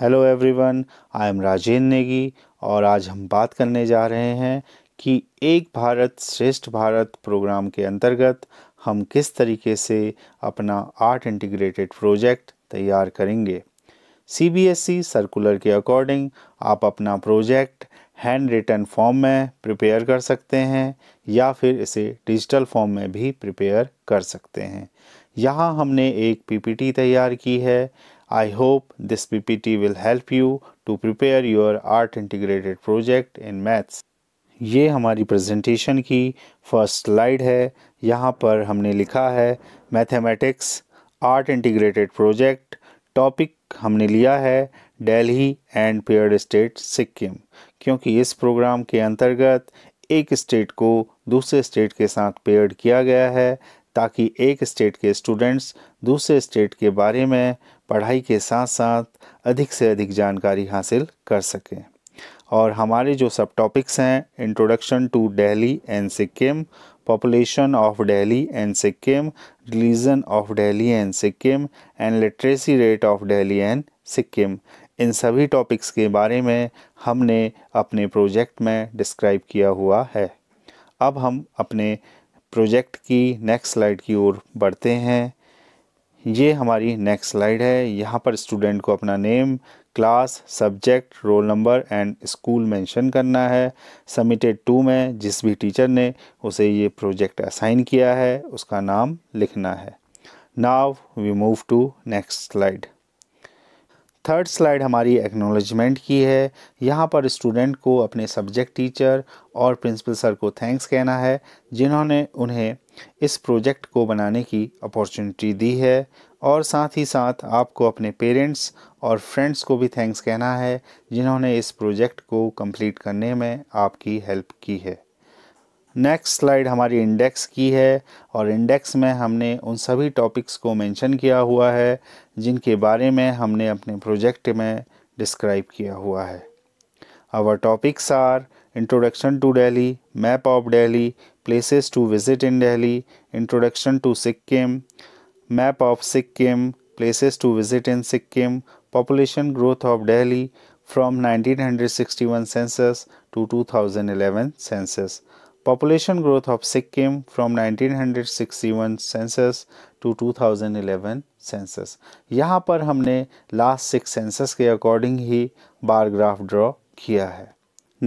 Hello everyone I am Rajendra Negi और आज हम बात करने जा रहे हैं कि एक भारत श्रेष्ठ भारत प्रोग्राम के अंतर्गत हम किस तरीके से अपना आर्ट इंटीग्रेटेड प्रोजेक्ट तैयार करेंगे सीबीएसई सर्कुलर e के अकॉर्डिंग आप अपना प्रोजेक्ट हैंड रिटन फॉर्म में प्रिपेयर कर सकते हैं या फिर इसे डिजिटल फॉर्म में भी प्रिपेयर कर सकते हैं यहाँ हमने एक पीपीटी तैयार की है I hope this PPT will help you to prepare your art integrated project in maths. ये हमारी प्रेजेंटेशन की फर्स्ट स्लाइड है यहाँ पर हमने लिखा है mathematics art integrated project topic हमने लिया है Delhi and pair state Sikkim क्योंकि इस प्रोग्राम के अंतर्गत एक स्टेट को दूसरे स्टेट के साथ पेयर्ड किया गया है ताकि एक स्टेट के स्टूडेंट्स दूसरे स्टेट के बारे में पढ़ाई के साथ साथ अधिक से अधिक जानकारी हासिल कर सकें और हमारे जो सब टॉपिक्स हैं introduction to Delhi and Sikkim population of Delhi and Sikkim religion of Delhi and Sikkim and literacy rate of Delhi and Sikkim इन सभी टॉपिक्स के बारे में हमने अपने प्रोजेक्ट में डिस्क्राइब किया हुआ है अब हम अपने प्रोजेक्ट की नेक्स्ट स्लाइड की ओर बढ़ते हैं ये हमारी नेक्स्ट स्लाइड है यहाँ पर स्टूडेंट को अपना name class subject roll number and school mention करना है सबमिटेड टू में जिस भी टीचर ने उसे ये प्रोजेक्ट असाइन किया है उसका नाम लिखना है now we move to next slide third slide हमारी एक्नॉलेजमेंट की है यहाँ पर स्टूडेंट को अपने सब्जेक्ट टीचर और प्रिंसिपल सर को थैंक्स कहना है जिन्होंने उन्हें इस प्रोजेक्ट को बनाने की अपॉर्चुनिटी दी है और साथ ही साथ आपको अपने पेरेंट्स और फ्रेंड्स को भी थैंक्स कहना है जिन्होंने इस प्रोजेक्ट को कंप्लीट करने में आपकी हेल्प की है नेक्स्ट स्लाइड हमारी इंडेक्स की है और इंडेक्स में हमने उन सभी टॉपिक्स को मेंशन किया हुआ है जिनके बारे में हमने अपने प्रोजेक्ट में डिस्क्राइब किया हुआ है our topics are introduction to Delhi map of Delhi places to visit in Delhi introduction to Sikkim map of Sikkim places to visit in Sikkim nineteen hundred sixty one from 1961 two thousand 2011 census Population growth of Sikkim from 1961 census to 2011 census. यहाँ पर हमने last six census के according ही bar graph draw किया है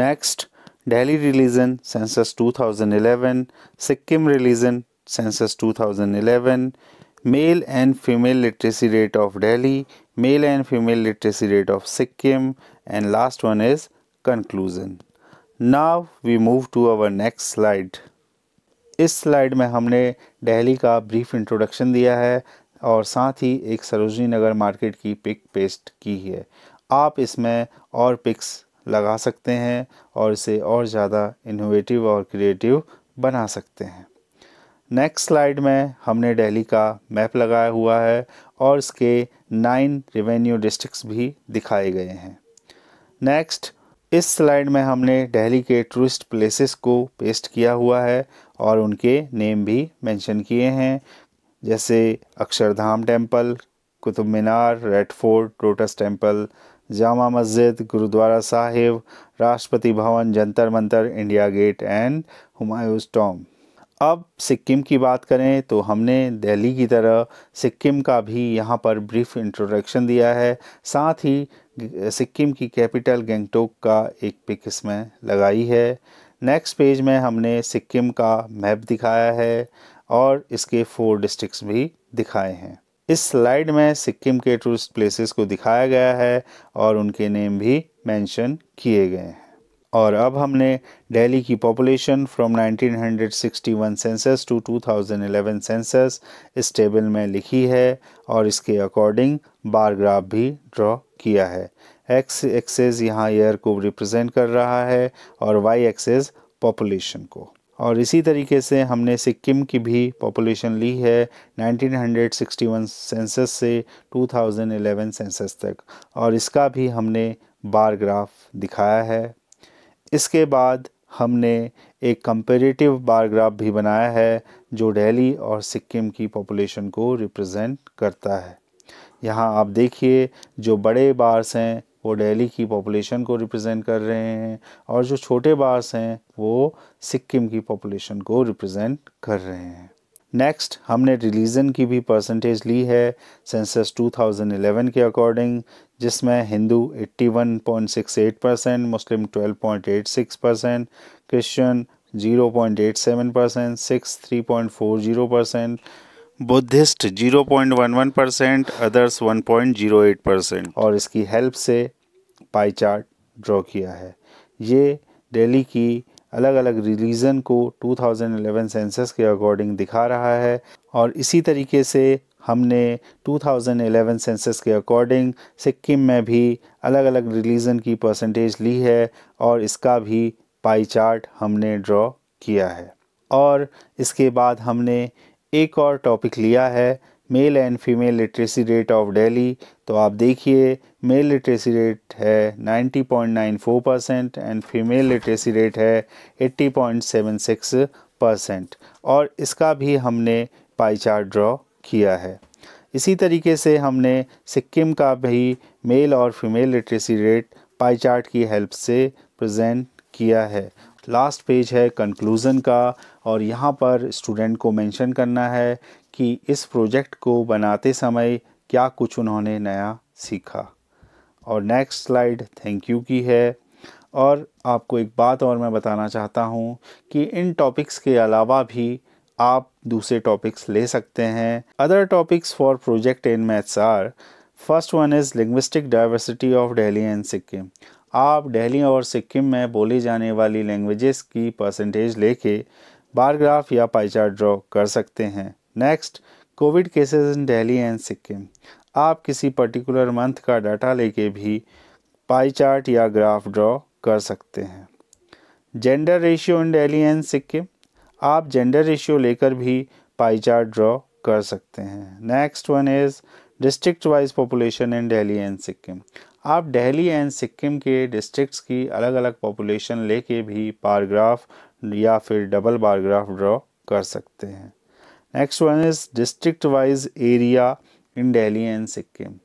Next, Delhi religion census 2011, Sikkim religion census 2011, male and female literacy rate of Delhi, male and female literacy rate of Sikkim, and last one is conclusion. Now we move to our next slide इस स्लाइड में हमने दिल्ली का brief introduction दिया है और साथ ही एक सरोजनी नगर मार्केट की पिक पेस्ट की है आप इसमें और पिक्स लगा सकते हैं और इसे और ज़्यादा इनोवेटिव और क्रिएटिव बना सकते हैं नेक्स्ट स्लाइड में हमने दिल्ली का मैप लगाया हुआ है और इसके नाइन रेवेन्यू डिस्ट्रिक्ट भी दिखाए गए हैं नेक्स्ट इस स्लाइड में हमने दिल्ली के टूरिस्ट प्लेसेस को पेस्ट किया हुआ है और उनके नेम भी मेंशन किए हैं जैसे Akshardham temple Qutub Minar Red Fort Lotus Temple Jama Masjid Gurudwara Sahib Rashtrapati Bhavan Jantar Mantar India Gate and Humayun tomb अब सिक्किम की बात करें तो हमने दिल्ली की तरह सिक्किम का भी यहाँ पर ब्रीफ इंट्रोडक्शन दिया है साथ ही सिक्किम की कैपिटल गैंगटोक का एक पिक इसमें लगाई है नेक्स्ट पेज में हमने सिक्किम का मैप दिखाया है और इसके फोर डिस्ट्रिक्ट्स भी दिखाए हैं इस स्लाइड में सिक्किम के टूरिस्ट प्लेसेस को दिखाया गया है और उनके नेम भी मेंशन किए गए हैं और अब हमने दिल्ली की population from 1961 census to 2011 census इस टेबल में लिखी है और इसके अकॉर्डिंग बार ग्राफ भी ड्रॉ किया है एक्स एक्सेस यहाँ ईयर को रिप्रेजेंट कर रहा है और वाई एक्सेस पॉपुलेशन को और इसी तरीके से हमने सिक्किम की भी पॉपुलेशन ली है 1961 सेंसस से 2011 सेंसस तक और इसका भी हमने बार ग्राफ दिखाया है इसके बाद हमने एक कंपेरेटिव बारग्राफ भी बनाया है जो डेली और सिक्किम की पॉपुलेशन को रिप्रेजेंट करता है यहाँ आप देखिए जो बड़े बार्स हैं वो डेली की पॉपुलेशन को रिप्रेजेंट कर रहे हैं और जो छोटे बार्स हैं वो सिक्किम की पॉपुलेशन को रिप्रेजेंट कर रहे हैं नेक्स्ट हमने रिलीजन की भी परसेंटेज ली है सेंसस 2011 के अकॉर्डिंग जिसमें Hindu 81.68 percent Muslim 12.86 percent Christian 0.87 percent Sikhs 3.40 percent Buddhist 0.11 percent others 1.08 percent और इसकी हेल्प से पाई चार्ट ड्रॉ किया है ये दिल्ली की अलग अलग रिलीजन को 2011 सेंसस के अकॉर्डिंग दिखा रहा है और इसी तरीके से हमने 2011 सेंसस के अकॉर्डिंग सिक्किम में भी अलग अलग रिलीजन की परसेंटेज ली है और इसका भी पाई चार्ट हमने ड्रॉ किया है और इसके बाद हमने एक और टॉपिक लिया है male and female literacy rate of Delhi तो आप देखिए मेल लिटरेसी रेट है 90.94 percent and female literacy rate है 80.76 परसेंट और इसका भी हमने पाई चार्ट ड्रॉ किया है इसी तरीके से हमने सिक्किम का भी मेल और female literacy rate pie chart की हेल्प से प्रेजेंट किया है लास्ट पेज है कंक्लूज़न का और यहाँ पर स्टूडेंट को मेंशन करना है कि इस प्रोजेक्ट को बनाते समय क्या कुछ उन्होंने नया सीखा और नेक्स्ट स्लाइड थैंक यू की है और आपको एक बात और मैं बताना चाहता हूँ कि इन टॉपिक्स के अलावा भी आप दूसरे टॉपिक्स ले सकते हैं other topics for project in maths are first one is linguistic diversity of Delhi and Sikkim आप डेली और सिक्किम में बोली जाने वाली लैंग्वेजेस की परसेंटेज लेके बारग्राफ या पाईचार ड्रॉ कर सकते हैं next covid cases in Delhi and Sikkim आप किसी पर्टिकुलर मंथ का डाटा लेके भी पाई चार्ट या ग्राफ ड्रॉ कर सकते हैं gender ratio in Delhi and Sikkim आप जेंडर रेशियो लेकर भी पाई चार्ट ड्रॉ कर सकते हैं next one is district wise population in Delhi and Sikkim आप डेली एंड सिक्किम के डिस्ट्रिक्ट्स की अलग अलग पॉपुलेशन लेके भी पारग्राफ या फिर डबल बारग्राफ ड्रॉ कर सकते हैं next one is district wise area in Delhi and Sikkim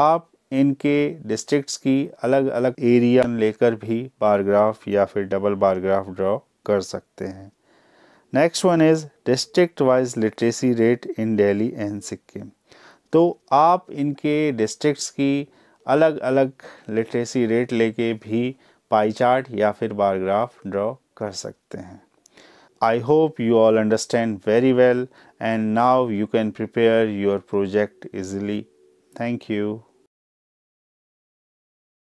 आप इनके डिस्ट्रिक्ट्स की अलग अलग एरिया लेकर भी बारग्राफ या फिर डबल बारग्राफ ड्रॉ कर सकते हैं next one is district wise literacy rate in Delhi and Sikkim तो आप इनके डिस्ट्रिक्ट्स की अलग अलग लिटरेसी रेट लेके भी पाई चार्ट या फिर बारग्राफ ड्रॉ कर सकते हैं I hope you all understand very well and now you can prepare your project easily thank you